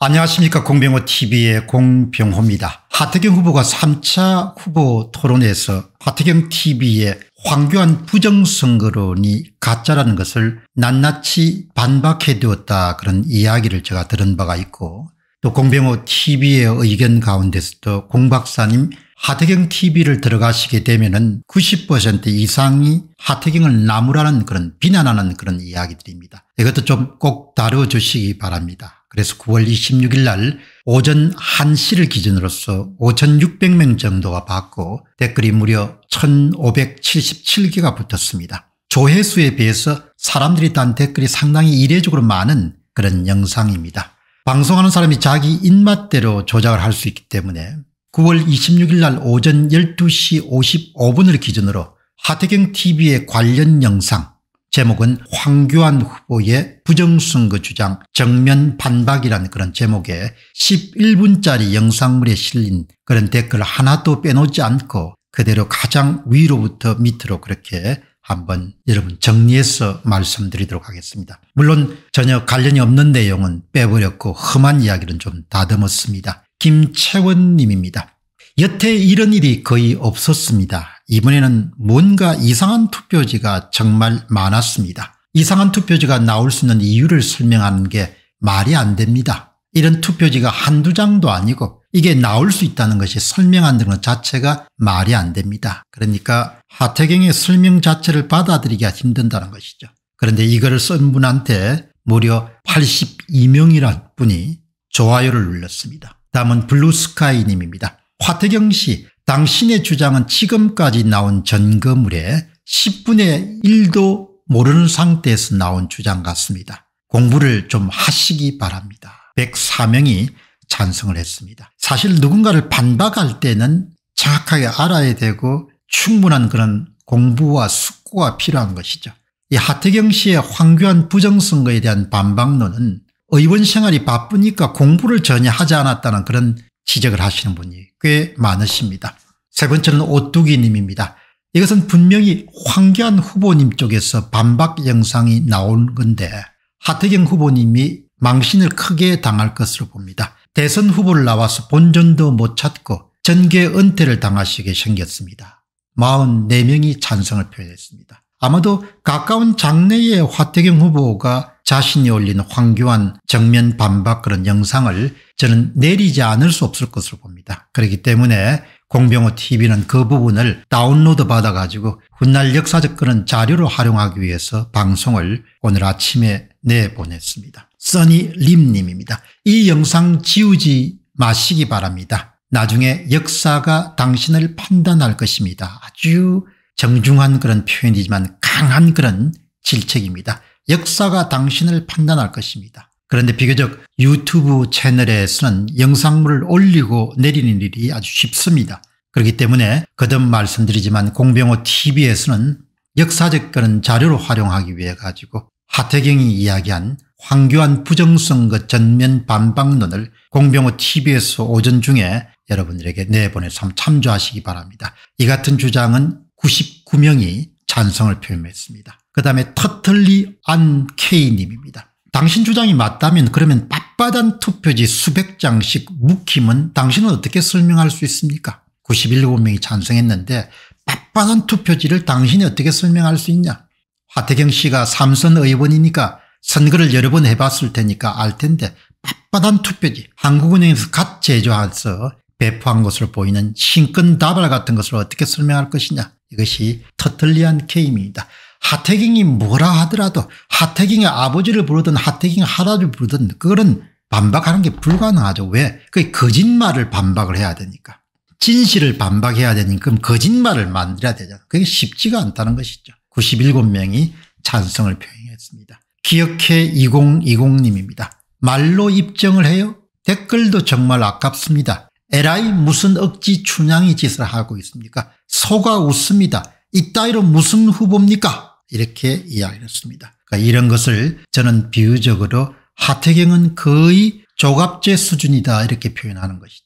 안녕하십니까 공병호TV의 공병호입니다. 하태경 후보가 3차 후보 토론에서 하태경TV의 황교안 부정선거론이 가짜라는 것을 낱낱이 반박해 두었다 그런 이야기를 제가 들은 바가 있고 또 공병호TV의 의견 가운데서도 공 박사님 하태경 TV를 들어가시게 되면 은90% 이상이 하태경을 나무라는 그런 비난하는 그런 이야기들입니다. 이것도 좀 꼭 다뤄주시기 바랍니다. 그래서 9월 26일 날 오전 1시를 기준으로서 5,600명 정도가 받고 댓글이 무려 1,577개가 붙었습니다. 조회수에 비해서 사람들이 단 댓글이 상당히 이례적으로 많은 그런 영상입니다. 방송하는 사람이 자기 입맛대로 조작을 할 수 있기 때문에 9월 26일 날 오전 12시 55분을 기준으로 하태경 tv의 관련 영상 제목은 황교안 후보의 부정선거 주장 정면 반박이라는 그런 제목의 11분짜리 영상물에 실린 그런 댓글 하나도 빼놓지 않고 그대로 가장 위로부터 밑으로 그렇게 한번 여러분 정리해서 말씀드리도록 하겠습니다. 물론 전혀 관련이 없는 내용은 빼버렸고 험한 이야기는 좀 다듬었습니다. 김채원 님입니다. 여태 이런 일이 거의 없었습니다. 이번에는 뭔가 이상한 투표지가 정말 많았습니다. 이상한 투표지가 나올 수 있는 이유를 설명하는 게 말이 안 됩니다. 이런 투표지가 한두 장도 아니고 이게 나올 수 있다는 것이 설명한다는 것 자체가 말이 안 됩니다. 그러니까 하태경의 설명 자체를 받아들이기가 힘든다는 것이죠. 그런데 이걸쓴 분한테 무려 82명이란 분이 좋아요를 눌렀습니다. 다음은 블루스카이님입니다. 화태경 씨 당신의 주장은 지금까지 나온 전거물에 10분의 1도 모르는 상태에서 나온 주장 같습니다. 공부를 좀 하시기 바랍니다. 104명이 찬성을 했습니다. 사실 누군가를 반박할 때는 정확하게 알아야 되고 충분한 그런 공부와 숙고가 필요한 것이죠. 이 하태경 씨의 황교안 부정선거에 대한 반박론은 의원 생활이 바쁘니까 공부를 전혀 하지 않았다는 그런 지적을 하시는 분이 꽤 많으십니다. 세 번째는 오뚜기님입니다. 이것은 분명히 황교안 후보님 쪽에서 반박 영상이 나온 건데 하태경 후보님이 망신을 크게 당할 것으로 봅니다. 대선 후보를 나와서 본전도 못 찾고 전계 은퇴를 당하시게 생겼습니다. 44명이 찬성을 표현했습니다. 아마도 가까운 장래에 화태경 후보가 자신이 올린 황교안 정면 반박 그런 영상을 저는 내리지 않을 수 없을 것으로 봅니다. 그렇기 때문에 공병호 tv는 그 부분을 다운로드 받아가지고 훗날 역사적 그런 자료로 활용하기 위해서 방송을 오늘 아침에 내보냈습니다. 써니 림님입니다. 이 영상 지우지 마시기 바랍니다. 나중에 역사가 당신을 판단할 것입니다. 아주 정중한 그런 표현이지만 강한 그런 질책입니다. 역사가 당신을 판단할 것입니다. 그런데 비교적 유튜브 채널에서는 영상물을 올리고 내리는 일이 아주 쉽습니다. 그렇기 때문에 거듭 말씀드리지만 공병호 TV에서는 역사적 그런 자료로 활용하기 위해 가지고 하태경이 이야기한 황교안 부정선거 전면 반박론을 공병호 TV에서 오전 중에 여러분들에게 내보내서 참조하시기 바랍니다. 이 같은 주장은 99명이 찬성을 표명했습니다. 그 다음에 터틀리 안케이님입니다. 당신 주장이 맞다면 그러면 빳빳한 투표지 수백 장씩 묵힘은 당신은 어떻게 설명할 수 있습니까? 97명이 찬성했는데 빳빳한 투표지를 당신이 어떻게 설명할 수 있냐? 하태경 씨가 삼선 의원이니까 선거를 여러 번 해봤을 테니까 알 텐데 빳빳한 투표지 한국은행에서 갓 제조해서 배포한 것으로 보이는 신권 다발 같은 것을 어떻게 설명할 것이냐 이것이 터틀리안 케임입니다. 하태경이 뭐라 하더라도 하태경의 아버지를 부르든 하태경 할아버지를 부르든 그거는 반박하는 게 불가능하죠. 왜? 그 거짓말을 반박을 해야 되니까. 진실을 반박해야 되니까 그럼 거짓말을 만들어야 되잖아. 그게 쉽지가 않다는 것이죠. 97명이 찬성을 표현했습니다 기억해 2020님입니다. 말로 입증을 해요? 댓글도 정말 아깝습니다. l 라 무슨 억지 춘향이 짓을 하고 있습니까? 소가 웃습니다. 이따위로 무슨 후보입니까? 이렇게 이야기를 했습니다. 그러니까 이런 것을 저는 비유적으로 하태경은 거의 조갑제 수준이다 이렇게 표현하는 것이죠.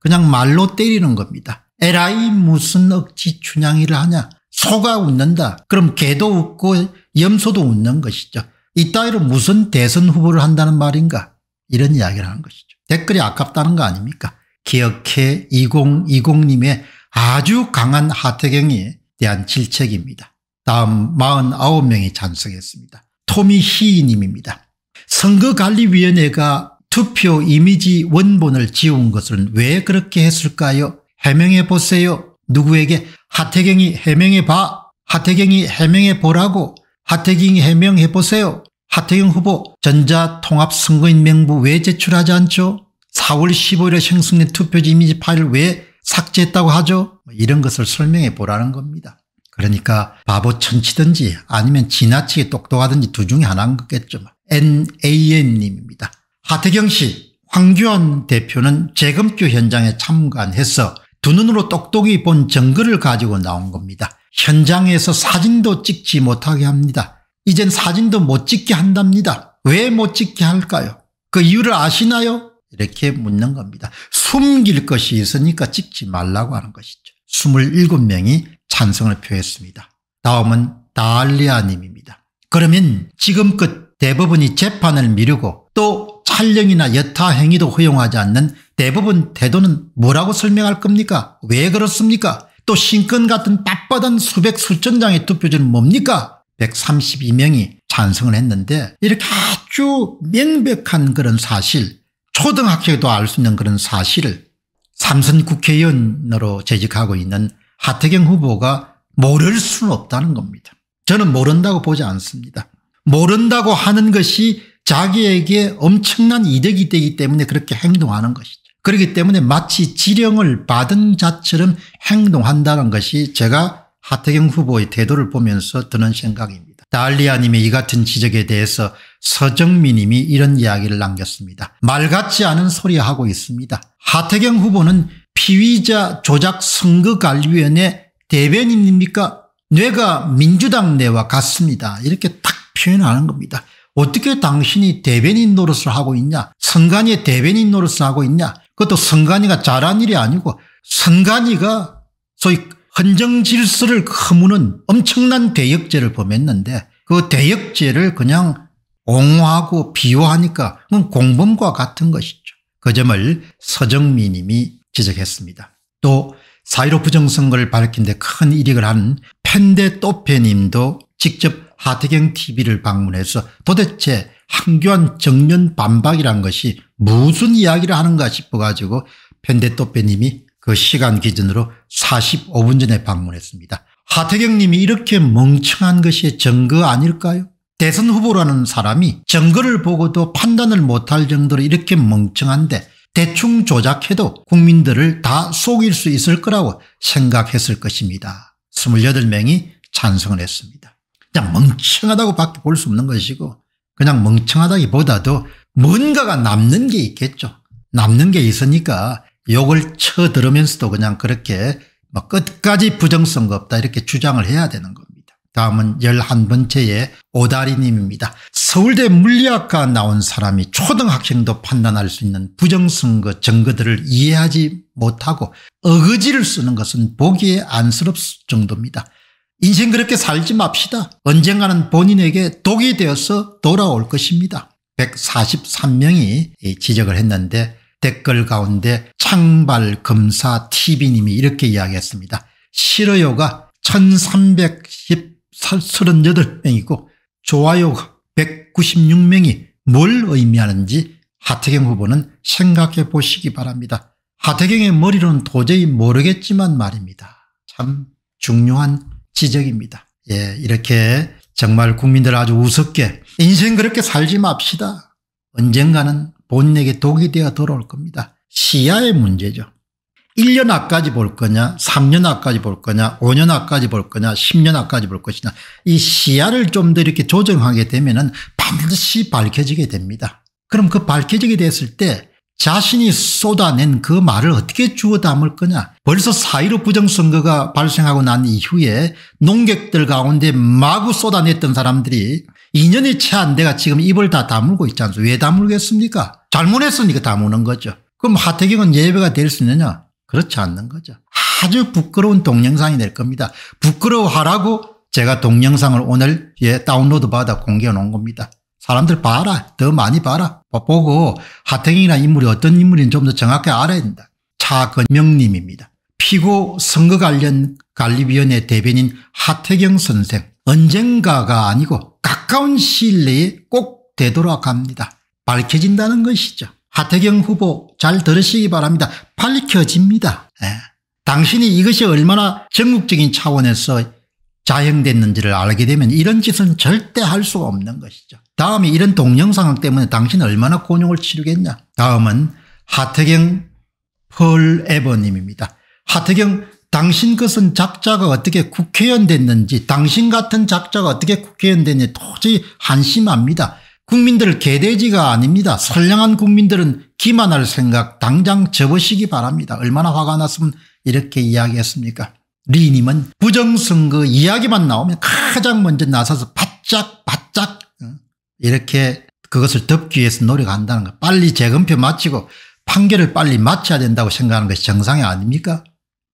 그냥 말로 때리는 겁니다. 에라이 무슨 억지 춘향이를 하냐. 소가 웃는다. 그럼 개도 웃고 염소도 웃는 것이죠. 이따위로 무슨 대선 후보를 한다는 말인가. 이런 이야기를 하는 것이죠. 댓글이 아깝다는 거 아닙니까? 기억해 2020님의 아주 강한 하태경이 대한 질책입니다. 다음 49명이 찬성했습니다. 토미 희님입니다 선거관리위원회가 투표 이미지 원본을 지운 것은 왜 그렇게 했을까요? 해명해 보세요. 누구에게 하태경이 해명해 봐. 하태경이 해명해 보라고. 하태경이 해명해 보세요. 하태경 후보 전자통합선거인 명부 왜 제출하지 않죠? 4월 15일에 생성된 투표지 이미지 파일을 왜 삭제했다고 하죠. 뭐 이런 것을 설명해 보라는 겁니다. 그러니까 바보 천치든지 아니면 지나치게 똑똑하든지 두 중에 하나인 거겠죠. NAN님입니다. 하태경 씨, 황교안 대표는 재검표 현장에 참관해서 두 눈으로 똑똑히 본 증거를 가지고 나온 겁니다. 현장에서 사진도 찍지 못하게 합니다. 이젠 사진도 못 찍게 한답니다. 왜 못 찍게 할까요? 그 이유를 아시나요? 이렇게 묻는 겁니다. 숨길 것이 있으니까 찍지 말라고 하는 것이죠. 27명이 찬성을 표했습니다. 다음은 달리아 님입니다. 그러면 지금껏 그 대부분이 재판을 미루고 또 촬영이나 여타 행위도 허용하지 않는 대부분 태도는 뭐라고 설명할 겁니까? 왜 그렇습니까? 또 신권 같은 빳빳한 수백 수천 장의 투표지는 뭡니까? 132명이 찬성을 했는데 이렇게 아주 명백한 그런 사실 초등학교에도 알 수 있는 그런 사실을 삼선 국회의원으로 재직하고 있는 하태경 후보가 모를 수는 없다는 겁니다. 저는 모른다고 보지 않습니다. 모른다고 하는 것이 자기에게 엄청난 이득이 되기 때문에 그렇게 행동하는 것이죠. 그렇기 때문에 마치 지령을 받은 자처럼 행동한다는 것이 제가 하태경 후보의 태도를 보면서 드는 생각입니다. 달리아님의 이 같은 지적에 대해서 서정민님이 이런 이야기를 남겼습니다. 말 같지 않은 소리 하고 있습니다. 하태경 후보는 피의자 조작 선거관리위원회 대변인입니까? 뇌가 민주당 내와 같습니다. 이렇게 딱 표현하는 겁니다. 어떻게 당신이 대변인 노릇을 하고 있냐 선관위의 대변인 노릇을 하고 있냐 그것도 선관위가 잘한 일이 아니고 선관위가 소위 헌정질서를 허무는 엄청난 대역죄를 범했는데 그 대역죄를 그냥 옹호하고 비호하니까 그건 공범과 같은 것이죠. 그 점을 서정민 님이 지적했습니다. 또 사이로 부정선거를 밝힌 데 큰 이익을 한 펜데 또페 님도 직접 하태경 TV를 방문해서 도대체 한교안 정년 반박이란 것이 무슨 이야기를 하는가 싶어가지고 펜데 또페 님이 그 시간 기준으로 45분 전에 방문했습니다. 하태경 님이 이렇게 멍청한 것이 증거 아닐까요? 대선 후보라는 사람이 증거를 보고도 판단을 못할 정도로 이렇게 멍청한데 대충 조작해도 국민들을 다 속일 수 있을 거라고 생각했을 것입니다. 28명이 찬성을 했습니다. 그냥 멍청하다고 밖에 볼 수 없는 것이고 그냥 멍청하다기보다도 뭔가가 남는 게 있겠죠. 남는 게 있으니까 욕을 쳐들으면서도 그냥 그렇게 뭐 끝까지 부정선거 없다 이렇게 주장을 해야 되는 거예요. 다음은 11번째의 오다리님입니다. 서울대 물리학과 나온 사람이 초등학생도 판단할 수 있는 부정선거 증거들을 이해하지 못하고 어거지를 쓰는 것은 보기에 안쓰럽을 정도입니다. 인생 그렇게 살지 맙시다. 언젠가는 본인에게 독이 되어서 돌아올 것입니다. 143명이 지적을 했는데 댓글 가운데 창발검사TV님이 이렇게 이야기했습니다. 싫어요가 1310 38명이고 좋아요가 196명이 뭘 의미하는지 하태경 후보는 생각해 보시기 바랍니다. 하태경의 머리로는 도저히 모르겠지만 말입니다. 참 중요한 지적입니다. 예, 이렇게 정말 국민들 아주 우습게 인생 그렇게 살지 맙시다. 언젠가는 본인에게 독이 되어 돌아올 겁니다. 시야의 문제죠. 1년 앞까지 볼 거냐 3년 앞까지 볼 거냐 5년 앞까지 볼 거냐 10년 앞까지 볼 것이냐 이 시야를 좀 더 이렇게 조정하게 되면 은 반드시 밝혀지게 됩니다. 그럼 그 밝혀지게 됐을 때 자신이 쏟아낸 그 말을 어떻게 주워 담을 거냐. 벌써 4 1 5 부정선거가 발생하고 난 이후에 농객들 가운데 마구 쏟아냈던 사람들이 2년이 채 안 돼가 지금 입을 다 다물고 있지 않습니까? 왜 다물겠습니까? 잘못했으니까 다무는 거죠. 그럼 하태경은 예배가 될 수 있느냐? 그렇지 않는 거죠. 아주 부끄러운 동영상이 될 겁니다. 부끄러워하라고 제가 동영상을 오늘 예 다운로드 받아 공개해 놓은 겁니다. 사람들 봐라. 더 많이 봐라. 보고 하태경이라 인물이 어떤 인물인지 좀 더 정확히 알아야 된다. 차건명님입니다. 피고 선거 관련 관리위원회 대변인 하태경 선생 언젠가가 아니고 가까운 시일 내에 꼭 되돌아갑니다. 밝혀진다는 것이죠. 하태경 후보 잘 들으시기 바랍니다. 밝혀집니다. 예. 당신이 이것이 얼마나 전국적인 차원에서 자행됐는지를 알게 되면 이런 짓은 절대 할 수가 없는 것이죠. 다음에 이런 동영상 때문에 당신 얼마나 곤욕을 치르겠냐. 다음은 하태경 펄 에버님입니다. 하태경 당신 것은 작자가 어떻게 국회의원 됐는지 당신 같은 작자가 어떻게 국회의원 됐는지 도저히 한심합니다. 국민들 개돼지가 아닙니다. 선량한 국민들은 기만할 생각 당장 접으시기 바랍니다. 얼마나 화가 났으면 이렇게 이야기했습니까. 리님은 부정선거 이야기만 나오면 가장 먼저 나서서 바짝 바짝 어, 이렇게 그것을 덮기 위해서 노력한다는 것. 빨리 재검표 마치고 판결을 빨리 마쳐야 된다고 생각하는 것이 정상이 아닙니까?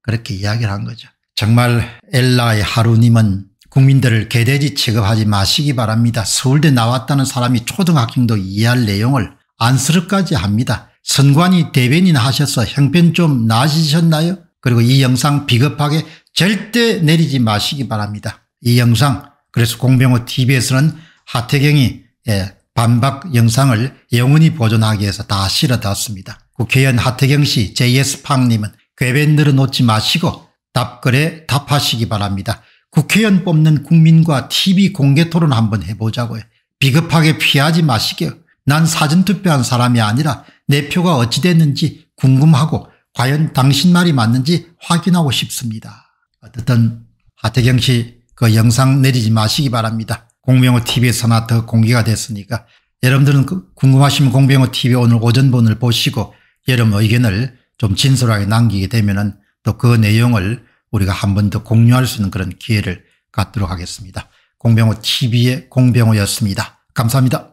그렇게 이야기를 한 거죠. 정말 엘라의 하루님은 국민들을 개돼지 취급하지 마시기 바랍니다. 서울대 나왔다는 사람이 초등학생도 이해할 내용을 안쓰럽까지 합니다. 선관위 대변인 하셔서 형편 좀 나아지셨나요? 그리고 이 영상 비겁하게 절대 내리지 마시기 바랍니다. 이 영상 그래서 공병호 tv에서는 하태경이 예, 반박 영상을 영원히 보존하기 위해서 다 실어뒀습니다. 국회의원 하태경 씨 JS팡님은 괴변 늘어놓지 마시고 답글에 답하시기 바랍니다. 국회의원 뽑는 국민과 TV 공개토론 한번 해보자고요. 비겁하게 피하지 마시게요. 난 사전투표한 사람이 아니라 내 표가 어찌됐는지 궁금하고 과연 당신 말이 맞는지 확인하고 싶습니다. 어쨌든 하태경 씨 그 영상 내리지 마시기 바랍니다. 공병호TV에서나 더 공개가 됐으니까 여러분들은 그 궁금하시면 공병호TV 오늘 오전본을 보시고 여러분 의견을 좀 진솔하게 남기게 되면 은또 그 내용을 우리가 한 번 더 공유할 수 있는 그런 기회를 갖도록 하겠습니다. 공병호 TV의 공병호였습니다. 감사합니다.